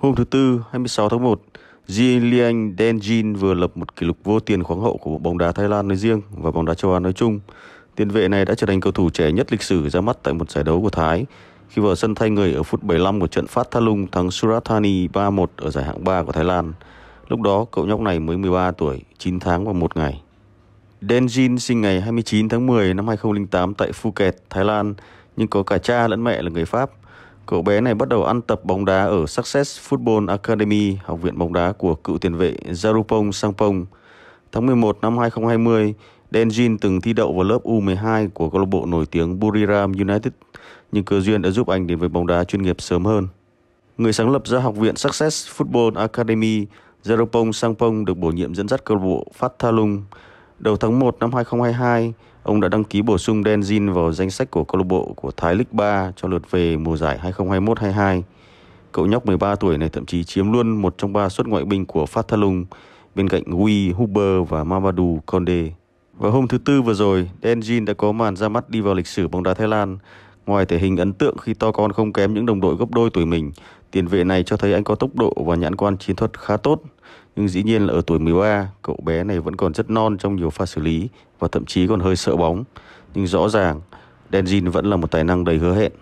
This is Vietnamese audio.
Hôm thứ Tư, 26 tháng 1, Liang Denjin vừa lập một kỷ lục vô tiền khoáng hậu của bóng đá Thái Lan nói riêng và bóng đá châu Á nói chung. Tiền vệ này đã trở thành cầu thủ trẻ nhất lịch sử ra mắt tại một giải đấu của Thái khi vào sân thay người ở phút 75 của trận Phát Tha thắng Surat Thani 3-1 ở giải hạng 3 của Thái Lan. Lúc đó, cậu nhóc này mới 13 tuổi, 9 tháng và 1 ngày. Denjin sinh ngày 29 tháng 10 năm 2008 tại Phuket, Thái Lan, nhưng có cả cha lẫn mẹ là người Pháp – Cậu bé này bắt đầu ăn tập bóng đá ở Success Football Academy, học viện bóng đá của cựu tiền vệ Jarupong Sangpong. Tháng 11 năm 2020, Denjin từng thi đậu vào lớp U12 của câu lạc bộ nổi tiếng Buriram United, nhưng cơ duyên đã giúp anh đến với bóng đá chuyên nghiệp sớm hơn. Người sáng lập ra học viện Success Football Academy, Jarupong Sangpong được bổ nhiệm dẫn dắt câu lạc bộ Phát Tha Lung Đầu tháng 1 năm 2022, ông đã đăng ký bổ sung Denzin vào danh sách của câu lạc bộ của Thái League 3 cho lượt về mùa giải 2021-22. Cậu nhóc 13 tuổi này thậm chí chiếm luôn một trong ba suất ngoại binh của Phát bên cạnh Wee Huber và Mamadou Conde. Vào hôm thứ Tư vừa rồi, Denzin đã có màn ra mắt đi vào lịch sử bóng đá Thái Lan. Ngoài thể hình ấn tượng khi to con không kém những đồng đội gấp đôi tuổi mình, tiền vệ này cho thấy anh có tốc độ và nhãn quan chiến thuật khá tốt. Nhưng dĩ nhiên là ở tuổi 13, cậu bé này vẫn còn rất non trong nhiều pha xử lý và thậm chí còn hơi sợ bóng. Nhưng rõ ràng, Denzin vẫn là một tài năng đầy hứa hẹn.